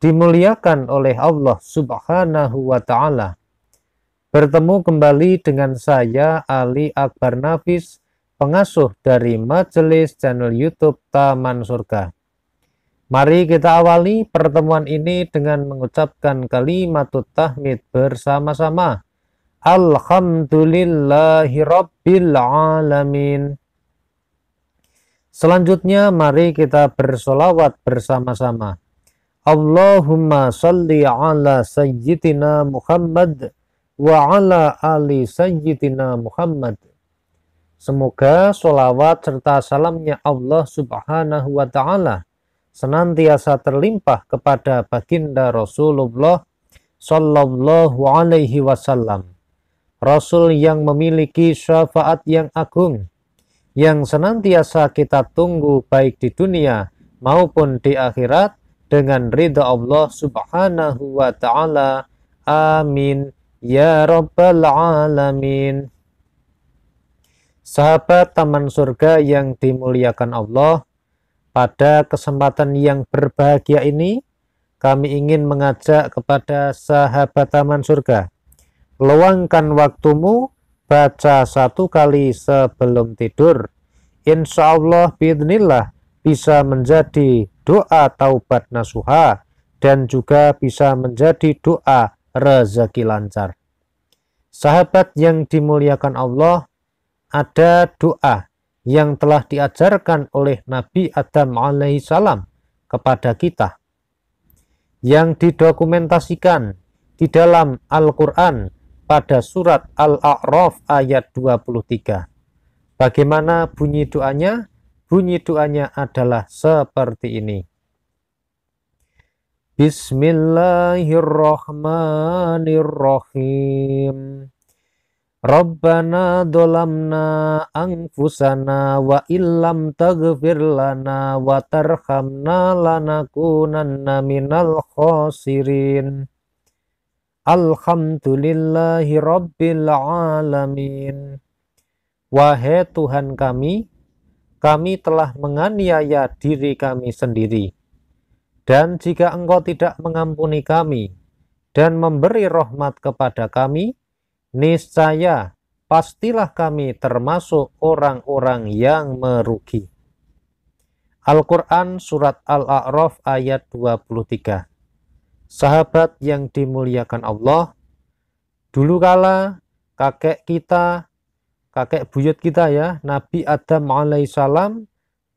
dimuliakan oleh Allah Subhanahu wa taala. Bertemu kembali dengan saya Ali Akbar Nafis, pengasuh dari Majelis channel YouTube Taman Surga. Mari kita awali pertemuan ini dengan mengucapkan kalimat tahmid bersama-sama. Alhamdulillahirabbil Selanjutnya mari kita bersolawat bersama-sama. Allahumma salli ala sayyidina Muhammad wa ala ali sayyidina Muhammad. Semoga sholawat serta salamnya Allah subhanahu wa ta'ala senantiasa terlimpah kepada baginda Rasulullah sallallahu alaihi wasallam. Rasul yang memiliki syafaat yang agung, yang senantiasa kita tunggu baik di dunia maupun di akhirat, dengan ridha Allah Subhanahu wa taala. Amin ya rabbal alamin. Sahabat taman surga yang dimuliakan Allah, pada kesempatan yang berbahagia ini kami ingin mengajak kepada sahabat taman surga. Luangkan waktumu baca satu kali sebelum tidur. Insya Allah, bismillah, bisa menjadi doa taubat nasuha dan juga bisa menjadi doa rezeki lancar. Sahabat yang dimuliakan Allah, ada doa yang telah diajarkan oleh Nabi Adam alaihissalam kepada kita yang didokumentasikan di dalam Al-Quran pada surat Al-A'raf ayat 23. Bagaimana bunyi doanya? Bunyi doanya adalah seperti ini. Bismillahirrahmanirrahim. Rabbana dolamna angfusana wa illam taghfir lana wa tarhamna lanakunanna minal khasirin. Alhamdulillahi Rabbil Alamin. Wahai Tuhan kami, kami telah menganiaya diri kami sendiri. Dan jika engkau tidak mengampuni kami dan memberi rahmat kepada kami, niscaya pastilah kami termasuk orang-orang yang merugi. Al-Quran Surat Al-A'raf ayat 23 Sahabat yang dimuliakan Allah, dulu kala kakek kita kakek buyut kita ya, Nabi Adam alaihissalam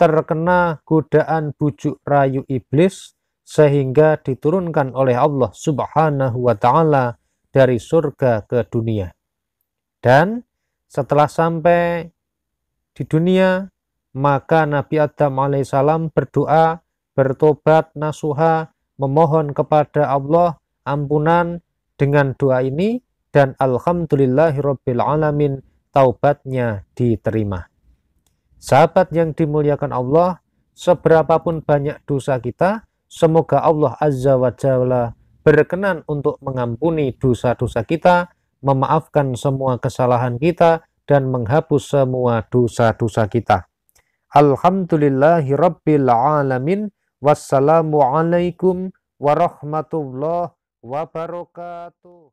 terkena godaan bujuk rayu iblis sehingga diturunkan oleh Allah subhanahu wa ta'ala dari surga ke dunia. Dan setelah sampai di dunia, maka Nabi Adam alaihissalam berdoa, bertobat, nasuha, memohon kepada Allah ampunan dengan doa ini dan alhamdulillahirabbil alamin taubatnya diterima. Sahabat yang dimuliakan Allah, seberapapun banyak dosa kita, semoga Allah Azza wa Jalla berkenan untuk mengampuni dosa-dosa kita, memaafkan semua kesalahan kita, dan menghapus semua dosa-dosa kita. Alhamdulillahirrabbilalamin, Wassalamualaikum warahmatullahi wabarakatuh.